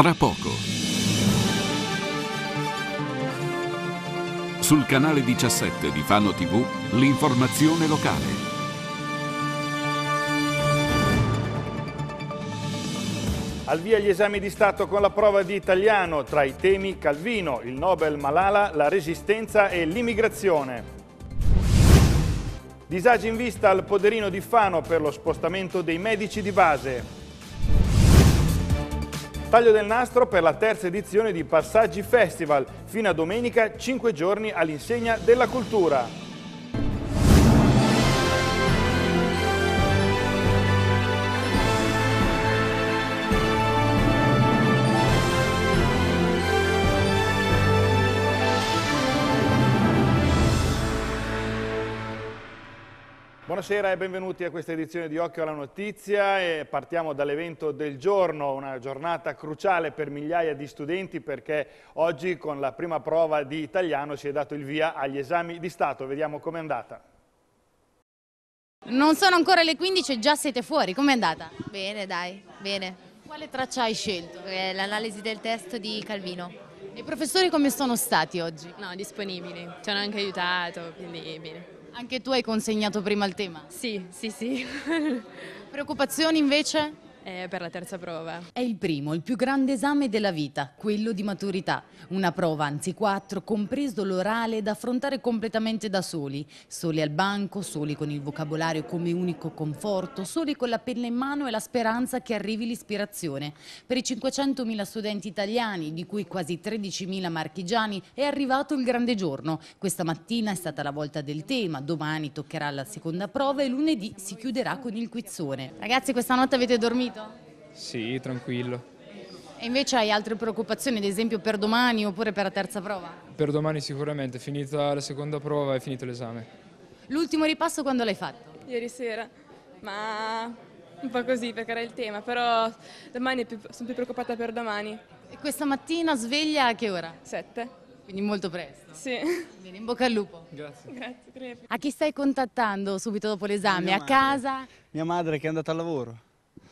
tra poco. Sul canale 17 di Fano TV, l'informazione locale. Al via gli esami di Stato con la prova di italiano, tra i temi Calvino, il Nobel Malala, la resistenza e l'immigrazione. Disagi in vista al poderino di Fano per lo spostamento dei medici di base. Taglio del nastro per la terza edizione di Passaggi Festival, fino a domenica 5 giorni all'insegna della cultura. Buonasera e benvenuti a questa edizione di Occhio alla Notizia e partiamo dall'evento del giorno, una giornata cruciale per migliaia di studenti perché oggi con la prima prova di italiano si è dato il via agli esami di Stato, vediamo com'è andata. Non sono ancora le 15 e già siete fuori, com'è andata? Bene dai, bene. Quale traccia hai scelto? L'analisi del test di Calvino. i professori come sono stati oggi? No, disponibili, ci hanno anche aiutato, quindi bene. Anche tu hai consegnato prima il tema? Sì, sì, sì. Preoccupazioni invece? eh, per la terza prova. È il primo, il più grande esame della vita, quello di maturità. Una prova, anzi quattro, compreso l'orale, da affrontare completamente da soli. Soli al banco, soli con il vocabolario come unico conforto, soli con la penna in mano e la speranza che arrivi l'ispirazione. Per i 500.000 studenti italiani, di cui quasi 13.000 marchigiani, è arrivato il grande giorno. Questa mattina è stata la volta del tema, domani toccherà la seconda prova e lunedì si chiuderà con il quizzone. Ragazzi, questa notte avete dormito? tranquillito? Sì, tranquillo. E invece hai altre preoccupazioni, ad esempio per domani oppure per la terza prova? Per domani sicuramente, finita la seconda prova e finito l'esame. L'ultimo ripasso quando l'hai fatto? Ieri sera, ma un po' così perché era il tema, però domani più, sono più preoccupata per domani. E questa mattina sveglia a che ora? Sette. Quindi molto presto. Sì. Bene, in bocca al lupo. Grazie. Grazie. A chi stai contattando subito dopo l'esame? A casa? Mia madre che è andata al lavoro.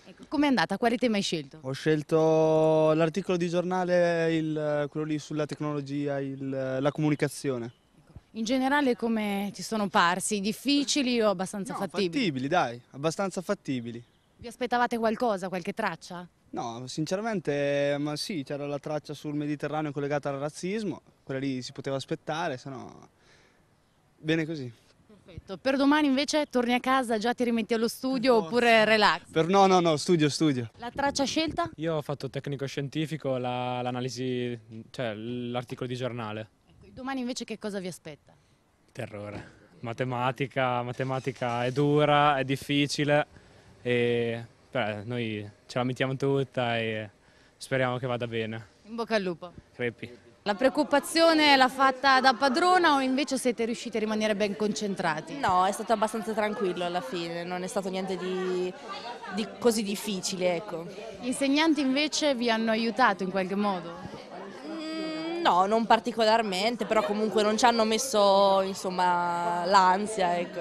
Ecco, Com'è andata? Quale tema hai scelto? Ho scelto l'articolo di giornale, il, quello lì sulla tecnologia, il, la comunicazione. Ecco, in generale come ti sono parsi? Difficili o abbastanza no, fattibili? fattibili dai, abbastanza fattibili. Vi aspettavate qualcosa, qualche traccia? No, sinceramente, ma sì, c'era la traccia sul Mediterraneo collegata al razzismo, quella lì si poteva aspettare, se no... Bene così. Perfetto, per domani invece torni a casa, già ti rimetti allo studio Forza. oppure relax? Per no, no, no, studio, studio. La traccia scelta? Io ho fatto tecnico scientifico, l'analisi, la, cioè l'articolo di giornale. Ecco, domani invece che cosa vi aspetta? Terrore. Matematica, matematica è dura, è difficile e beh, noi ce la mettiamo tutta e speriamo che vada bene. In bocca al lupo. Crepi. La preoccupazione l'ha fatta da padrona o invece siete riusciti a rimanere ben concentrati? No, è stato abbastanza tranquillo alla fine, non è stato niente di, di così difficile. Ecco. Gli insegnanti invece vi hanno aiutato in qualche modo? Mm, no, non particolarmente, però comunque non ci hanno messo l'ansia. Ecco.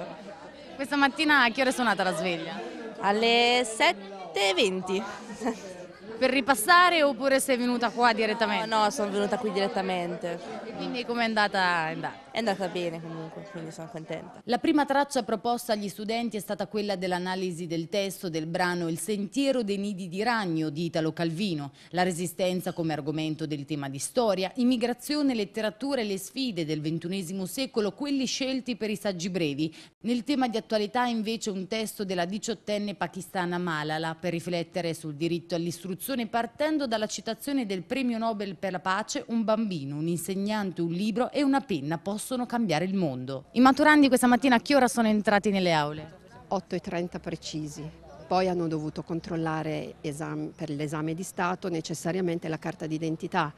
Questa mattina a che ora è suonata la sveglia? Alle 7.20 per ripassare oppure sei venuta qua direttamente? No, no sono venuta qui direttamente. E quindi com'è andata? andata? è andata bene comunque, quindi sono contenta. La prima traccia proposta agli studenti è stata quella dell'analisi del testo del brano Il sentiero dei nidi di ragno di Italo Calvino, la resistenza come argomento del tema di storia, immigrazione, letteratura e le sfide del XXI secolo, quelli scelti per i saggi brevi. Nel tema di attualità invece un testo della diciottenne pakistana Malala per riflettere sul diritto all'istruzione partendo dalla citazione del premio Nobel per la pace Un bambino, un insegnante, un libro e una penna post possono cambiare il mondo. I maturandi questa mattina a che ora sono entrati nelle aule? 8.30 precisi. Poi hanno dovuto controllare per l'esame di Stato necessariamente la carta d'identità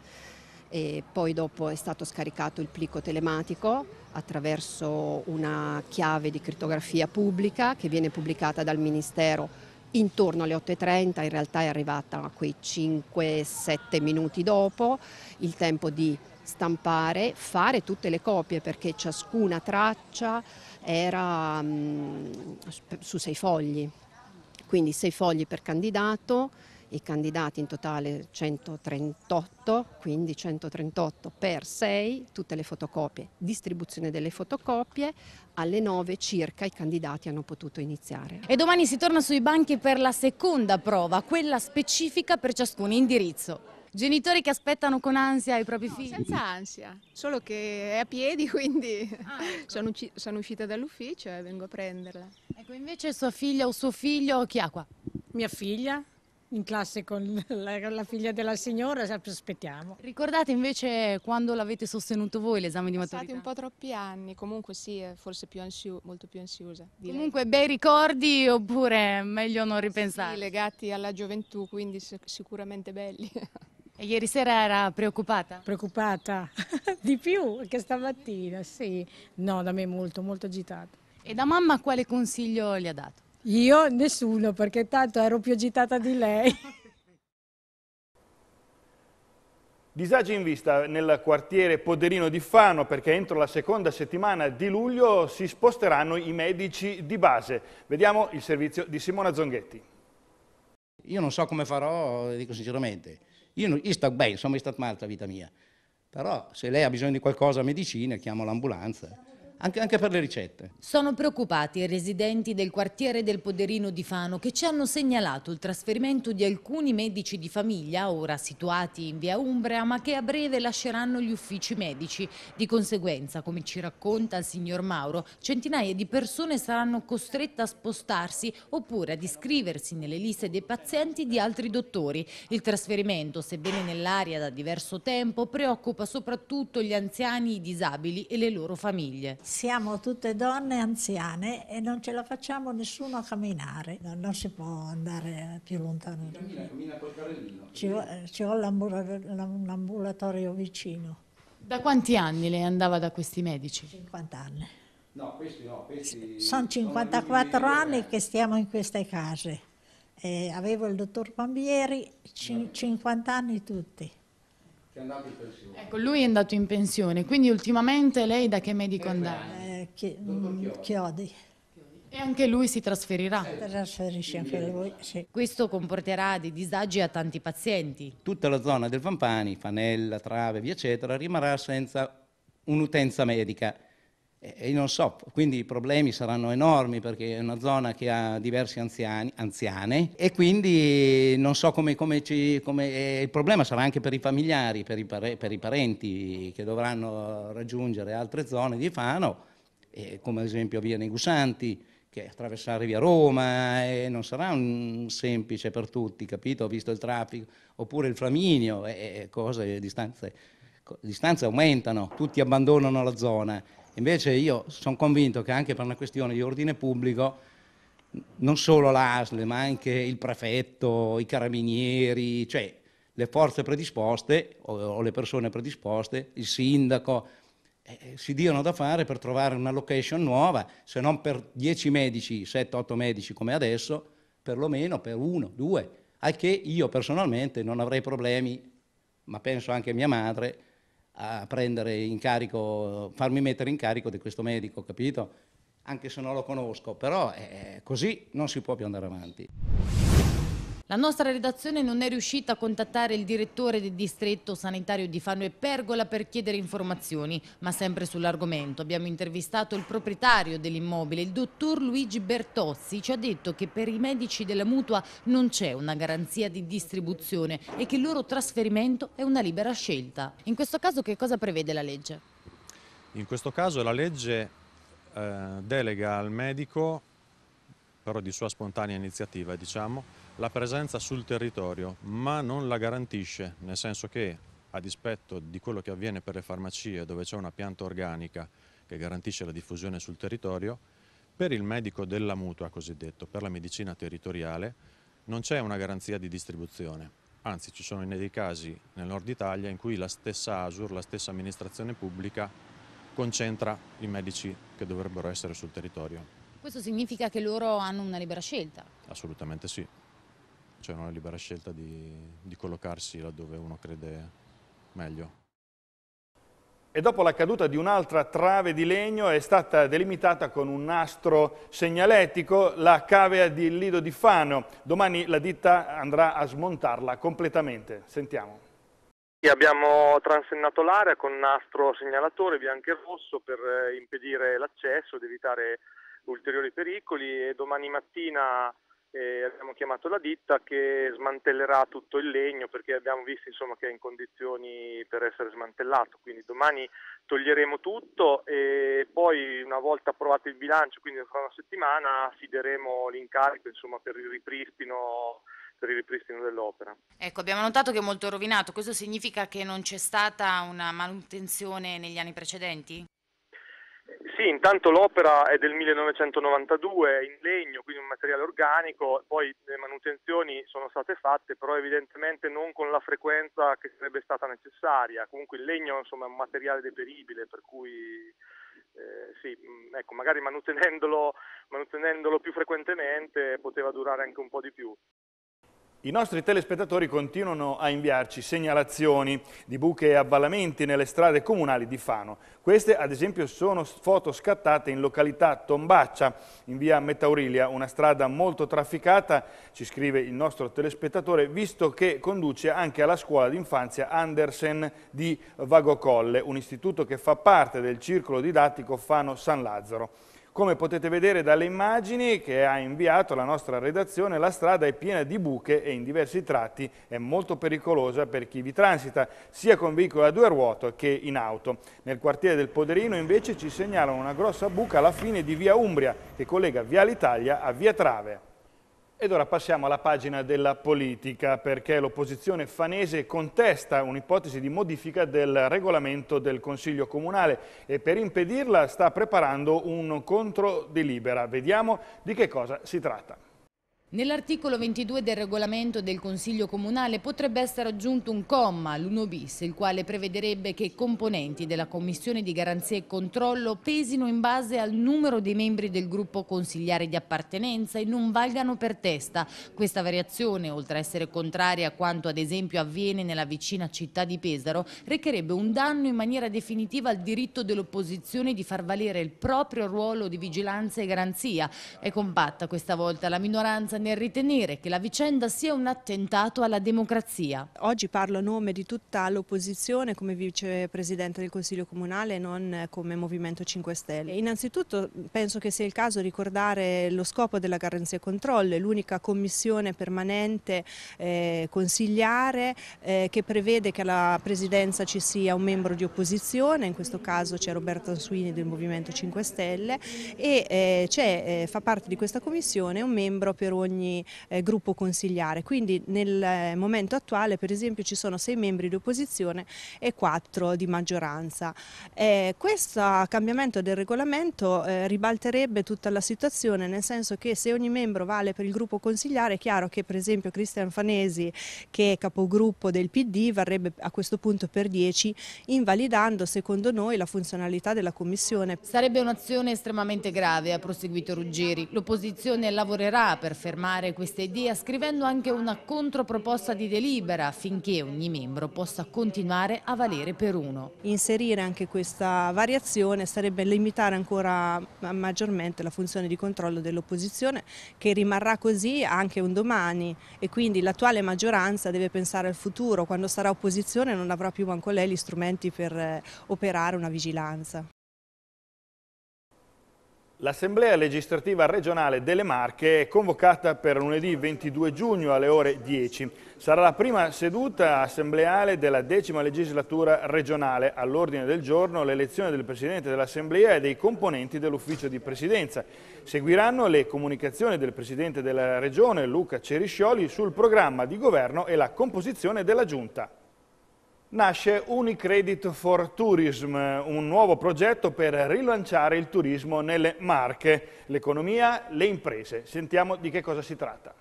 e poi dopo è stato scaricato il plico telematico attraverso una chiave di crittografia pubblica che viene pubblicata dal Ministero intorno alle 8.30, in realtà è arrivata a quei 5-7 minuti dopo, il tempo di stampare, fare tutte le copie perché ciascuna traccia era mh, mm, su sei fogli, quindi sei fogli per candidato, i candidati in totale 138, quindi 138 per 6, tutte le fotocopie, distribuzione delle fotocopie, alle 9 circa i candidati hanno potuto iniziare. E domani si torna sui banchi per la seconda prova, quella specifica per ciascun indirizzo. Genitori che aspettano con ansia i propri no, figli? Senza ansia, solo che è a piedi quindi ah, ecco. sono, sono, uscita dall'ufficio e vengo a prenderla. Ecco, invece sua figlia o suo figlio chi ha qua? Mia figlia, in classe con la, la figlia della signora, aspettiamo. Ricordate invece quando l'avete sostenuto voi l'esame di maturità? Sono stati un po' troppi anni, comunque sì, forse più molto più ansiosa. Direi. Comunque bei ricordi oppure meglio non ripensare? Sì, legati alla gioventù, quindi sic sicuramente belli. E ieri sera era preoccupata? Preoccupata, di più che stamattina, sì. No, da me molto, molto agitata. E da mamma quale consiglio le ha dato? Io nessuno, perché tanto ero più agitata di lei. Disagi in vista nel quartiere Poderino di Fano perché entro la seconda settimana di luglio si sposteranno i medici di base. Vediamo il servizio di Simona Zonghetti. Io non so come farò, dico sinceramente. Io, io sto bene, insomma, è stata male la vita mia. Però se lei ha bisogno di qualcosa, medicina, chiamo l'ambulanza anche, anche, per le ricette. Sono preoccupati i residenti del quartiere del Poderino di Fano che ci hanno segnalato il trasferimento di alcuni medici di famiglia, ora situati in via Umbria, ma che a breve lasceranno gli uffici medici. Di conseguenza, come ci racconta il signor Mauro, centinaia di persone saranno costrette a spostarsi oppure ad iscriversi nelle liste dei pazienti di altri dottori. Il trasferimento, sebbene nell'aria da diverso tempo, preoccupa soprattutto gli anziani, i disabili e le loro famiglie siamo tutte donne anziane e non ce la facciamo nessuno a camminare, non, non si può andare più lontano. Cammina, cammina col carrellino. Ci, ci vuole un ambulatorio vicino. Da quanti anni lei andava da questi medici? 50 anni. No, questi no, questi... Sono 54 sono anni che eh. stiamo in queste case. Eh, avevo il dottor Pambieri, 50 anni tutti è andato in pensione. Ecco, lui è andato in pensione, quindi ultimamente lei da che medico andava? Eh, chi, mm, Chiodi. E anche lui si trasferirà. trasferisce anche lui, sì. Questo comporterà dei disagi a tanti pazienti. Tutta la zona del Vampani, Fanella, Trave, via eccetera, rimarrà senza un'utenza medica e non so, quindi i problemi saranno enormi perché è una zona che ha diversi anziani, anziane e quindi non so come, come, ci, come il problema sarà anche per i familiari, per i, pare, per i, parenti che dovranno raggiungere altre zone di Fano, come ad esempio via Negusanti, che attraversare via Roma e non sarà un semplice per tutti, capito? Visto il traffico, oppure il Flaminio, eh, cose, distanze, distanze aumentano, tutti abbandonano la zona. Invece io sono convinto che anche per una questione di ordine pubblico non solo l'ASL, ma anche il prefetto, i carabinieri, cioè le forze predisposte o, le persone predisposte, il sindaco, eh, eh, si diano da fare per trovare una location nuova, se non per 10 medici, 7-8 medici come adesso, perlomeno per uno, due, al che io personalmente non avrei problemi, ma penso anche mia madre, a prendere in carico, farmi mettere in carico di questo medico, capito? Anche se non lo conosco, però eh, così non si può più andare avanti. La nostra redazione non è riuscita a contattare il direttore del distretto sanitario di Fano e Pergola per chiedere informazioni, ma sempre sull'argomento. Abbiamo intervistato il proprietario dell'immobile, il dottor Luigi Bertozzi, ci ha detto che per i medici della mutua non c'è una garanzia di distribuzione e che il loro trasferimento è una libera scelta. In questo caso che cosa prevede la legge? In questo caso la legge eh, delega al medico però di sua spontanea iniziativa, diciamo, la presenza sul territorio, ma non la garantisce, nel senso che a dispetto di quello che avviene per le farmacie dove c'è una pianta organica che garantisce la diffusione sul territorio, per il medico della mutua cosiddetto, per la medicina territoriale, non c'è una garanzia di distribuzione. Anzi, ci sono dei casi nel nord Italia in cui la stessa ASUR, la stessa amministrazione pubblica, concentra i medici che dovrebbero essere sul territorio. Questo significa che loro hanno una libera scelta? Assolutamente sì, c'è cioè, una libera scelta di, di collocarsi laddove uno crede meglio. E dopo la caduta di un'altra trave di legno è stata delimitata con un nastro segnalettico la cavea di Lido di Fano. Domani la ditta andrà a smontarla completamente. Sentiamo. Abbiamo transennato l'area con nastro segnalatore bianco e rosso per eh, impedire l'accesso ed evitare ulteriori pericoli e domani mattina eh, abbiamo chiamato la ditta che smantellerà tutto il legno perché abbiamo visto insomma, che è in condizioni per essere smantellato, quindi domani toglieremo tutto e poi una volta approvato il bilancio, quindi fra una settimana, affideremo l'incarico insomma, per il ripristino per il ripristino dell'opera. Ecco, abbiamo notato che è molto rovinato, questo significa che non c'è stata una manutenzione negli anni precedenti? Sì, intanto l'opera è del 1992, in legno, quindi un materiale organico, poi le manutenzioni sono state fatte, però evidentemente non con la frequenza che sarebbe stata necessaria. Comunque il legno insomma, è un materiale deperibile, per cui eh, sì, mm, ecco, magari manutenendolo, manutenendolo più frequentemente poteva durare anche un po' di più. I nostri telespettatori continuano a inviarci segnalazioni di buche e avvallamenti nelle strade comunali di Fano. Queste, ad esempio, sono foto scattate in località Tombaccia, in via Metaurilia, una strada molto trafficata, ci scrive il nostro telespettatore, visto che conduce anche alla scuola d'infanzia Andersen di Vagocolle, un istituto che fa parte del circolo didattico Fano San Lazzaro. Come potete vedere dalle immagini che ha inviato la nostra redazione, la strada è piena di buche e in diversi tratti è molto pericolosa per chi vi transita, sia con veicoli a due ruote che in auto. Nel quartiere del Poderino invece ci segnalano una grossa buca alla fine di Via Umbria, che collega Via l'Italia a Via Trave. Ed ora passiamo alla pagina della politica perché l'opposizione fanese contesta un'ipotesi di modifica del regolamento del Consiglio Comunale e per impedirla sta preparando un contro di libera. Vediamo di che cosa si tratta. Nell'articolo 22 del regolamento del Consiglio Comunale potrebbe essere aggiunto un comma, l'1 bis, il quale prevederebbe che i componenti della Commissione di Garanzia e Controllo pesino in base al numero dei membri del gruppo consigliare di appartenenza e non valgano per testa. Questa variazione, oltre a essere contraria a quanto ad esempio avviene nella vicina città di Pesaro, recherebbe un danno in maniera definitiva al diritto dell'opposizione di far valere il proprio ruolo di vigilanza e garanzia. È compatta questa volta la minoranza nel ritenere che la vicenda sia un attentato alla democrazia. Oggi parlo a nome di tutta l'opposizione come vicepresidente del Consiglio Comunale e non come Movimento 5 Stelle. Innanzitutto penso che sia il caso ricordare lo scopo della garanzia e controllo, è l'unica commissione permanente eh, consigliare eh, che prevede che alla presidenza ci sia un membro di opposizione, in questo caso c'è Roberto Suini del Movimento 5 Stelle e eh, eh, fa parte di questa commissione un membro per ogni ogni eh, gruppo consigliare. Quindi nel eh, momento attuale per esempio ci sono sei membri di opposizione e quattro di maggioranza. Eh, questo cambiamento del regolamento eh, ribalterebbe tutta la situazione nel senso che se ogni membro vale per il gruppo consigliare è chiaro che per esempio Cristian Fanesi che è capogruppo del PD varrebbe a questo punto per 10 invalidando secondo noi la funzionalità della Commissione. Sarebbe un'azione estremamente grave, ha proseguito Ruggeri. L'opposizione lavorerà per fermare fermare questa idea scrivendo anche una controproposta di delibera affinché ogni membro possa continuare a valere per uno. Inserire anche questa variazione sarebbe limitare ancora maggiormente la funzione di controllo dell'opposizione che rimarrà così anche un domani e quindi l'attuale maggioranza deve pensare al futuro, quando sarà opposizione non avrà più manco lei gli strumenti per eh, operare una vigilanza. L'Assemblea legislativa regionale delle Marche è convocata per lunedì 22 giugno alle ore 10. Sarà la prima seduta assembleale della decima legislatura regionale. All'ordine del giorno l'elezione del Presidente dell'Assemblea e dei componenti dell'Ufficio di Presidenza. Seguiranno le comunicazioni del Presidente della Regione, Luca Ceriscioli, sul programma di governo e la composizione della Giunta nasce Unicredit for Tourism, un nuovo progetto per rilanciare il turismo nelle Marche, l'economia, le imprese. Sentiamo di che cosa si tratta.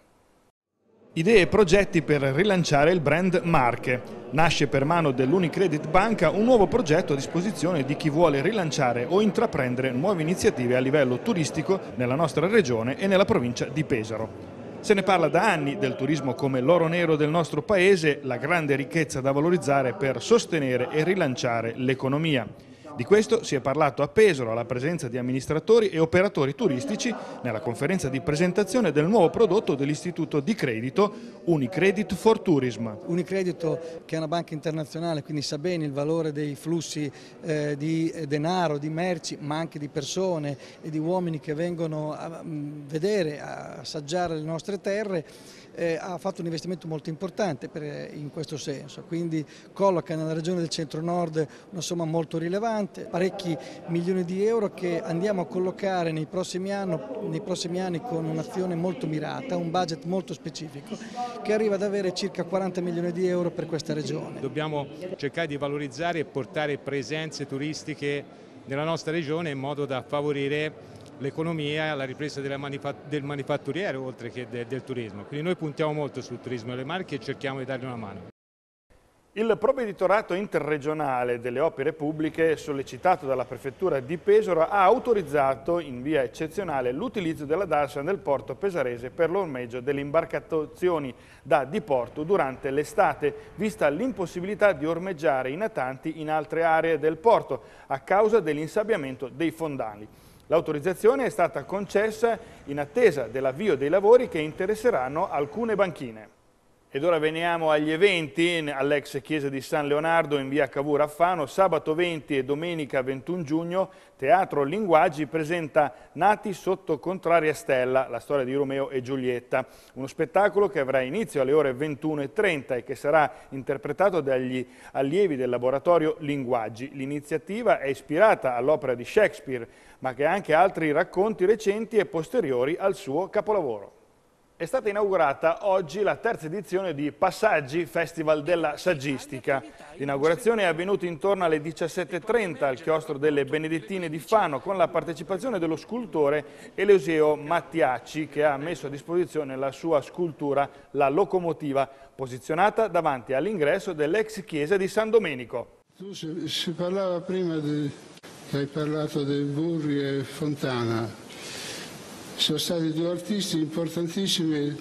Idee e progetti per rilanciare il brand Marche. Nasce per mano dell'Unicredit Banca un nuovo progetto a disposizione di chi vuole rilanciare o intraprendere nuove iniziative a livello turistico nella nostra regione e nella provincia di Pesaro. Se ne parla da anni del turismo come l'oro nero del nostro paese, la grande ricchezza da valorizzare per sostenere e rilanciare l'economia. Di questo si è parlato a Pesaro alla presenza di amministratori e operatori turistici nella conferenza di presentazione del nuovo prodotto dell'istituto di credito Unicredit for Tourism. Unicredito che è una banca internazionale quindi sa bene il valore dei flussi eh, di denaro, di merci ma anche di persone e di uomini che vengono a mm, vedere, a assaggiare le nostre terre eh, ha fatto un investimento molto importante per, in questo senso, quindi colloca nella regione del centro nord una somma molto rilevante importante, parecchi milioni di euro che andiamo a collocare nei prossimi, anno, nei prossimi anni con un'azione molto mirata, un budget molto specifico che arriva ad avere circa 40 milioni di euro per questa regione. Dobbiamo cercare di valorizzare e portare presenze turistiche nella nostra regione in modo da favorire l'economia, e la ripresa manifatt del manifatturiero oltre che de del turismo. Quindi noi puntiamo molto sul turismo delle Marche e cerchiamo di dargli una mano. Il provveditorato interregionale delle opere pubbliche, sollecitato dalla prefettura di Pesaro, ha autorizzato in via eccezionale l'utilizzo della Darsa nel porto pesarese per l'ormeggio delle imbarcazioni da diporto durante l'estate, vista l'impossibilità di ormeggiare i natanti in altre aree del porto a causa dell'insabbiamento dei fondali. L'autorizzazione è stata concessa in attesa dell'avvio dei lavori che interesseranno alcune banchine. Ed ora veniamo agli eventi all'ex chiesa di San Leonardo in via Cavour Raffano. Sabato 20 e domenica 21 giugno Teatro Linguaggi presenta Nati sotto contraria stella, la storia di Romeo e Giulietta. Uno spettacolo che avrà inizio alle ore 21.30 e che sarà interpretato dagli allievi del laboratorio Linguaggi. L'iniziativa è ispirata all'opera di Shakespeare, ma che ha anche altri racconti recenti e posteriori al suo capolavoro. È stata inaugurata oggi la terza edizione di Passaggi Festival della Saggistica. L'inaugurazione è avvenuta intorno alle 17.30 al chiostro delle Benedettine di Fano con la partecipazione dello scultore Eleusieo Mattiacci che ha messo a disposizione la sua scultura La Locomotiva posizionata davanti all'ingresso dell'ex chiesa di San Domenico. Tu si, si parlava prima di... hai parlato dei burri e Fontana sono stati due artisti importantissimi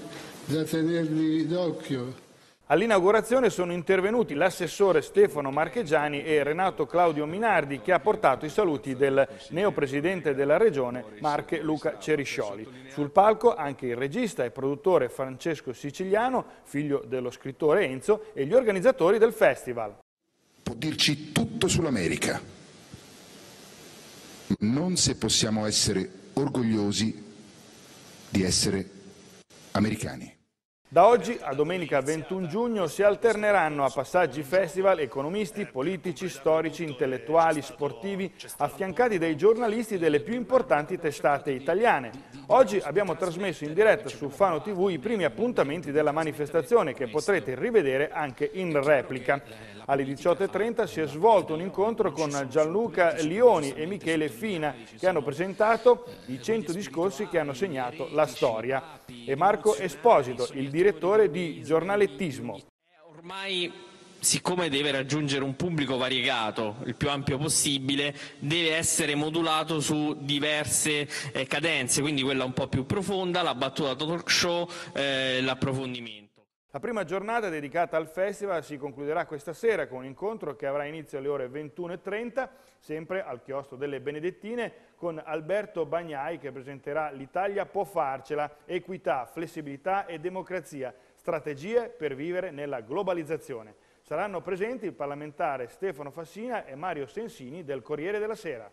da tenerli d'occhio. All'inaugurazione sono intervenuti l'assessore Stefano Marchegiani e Renato Claudio Minardi che ha portato i saluti del neopresidente della regione Marche Luca Ceriscioli. Sul palco anche il regista e produttore Francesco Siciliano, figlio dello scrittore Enzo, e gli organizzatori del festival. Può dirci tutto sull'America, non se possiamo essere orgogliosi di essere americani. Da oggi a domenica 21 giugno si alterneranno a passaggi festival economisti, politici, storici, intellettuali, sportivi, affiancati dai giornalisti delle più importanti testate italiane. Oggi abbiamo trasmesso in diretta su Fano TV i primi appuntamenti della manifestazione che potrete rivedere anche in replica. Alle 18.30 si è svolto un incontro con Gianluca Lioni e Michele Fina che hanno presentato i 100 discorsi che hanno segnato la storia e Marco Esposito, il direttore di giornalettismo. Ormai siccome deve raggiungere un pubblico variegato, il più ampio possibile, deve essere modulato su diverse eh, cadenze, quindi quella un po' più profonda, la battuta talk show, eh, l'approfondimento. La prima giornata dedicata al festival si concluderà questa sera con un incontro che avrà inizio alle ore 21.30, sempre al chiostro delle Benedettine, con Alberto Bagnai che presenterà L'Italia può farcela, equità, flessibilità e democrazia, strategie per vivere nella globalizzazione. Saranno presenti il parlamentare Stefano Fassina e Mario Sensini del Corriere della Sera.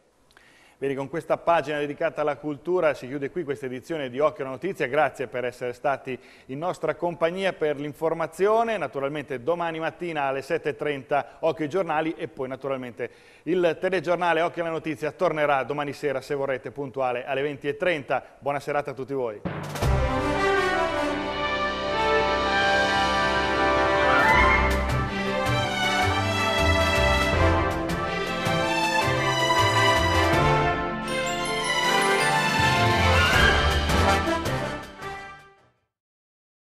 Bene, con questa pagina dedicata alla cultura si chiude qui questa edizione di Occhio alla Notizia. Grazie per essere stati in nostra compagnia per l'informazione. Naturalmente domani mattina alle 7.30 Occhio ai giornali e poi naturalmente il telegiornale Occhio alla Notizia tornerà domani sera se vorrete puntuale alle 20.30. Buona serata a tutti voi.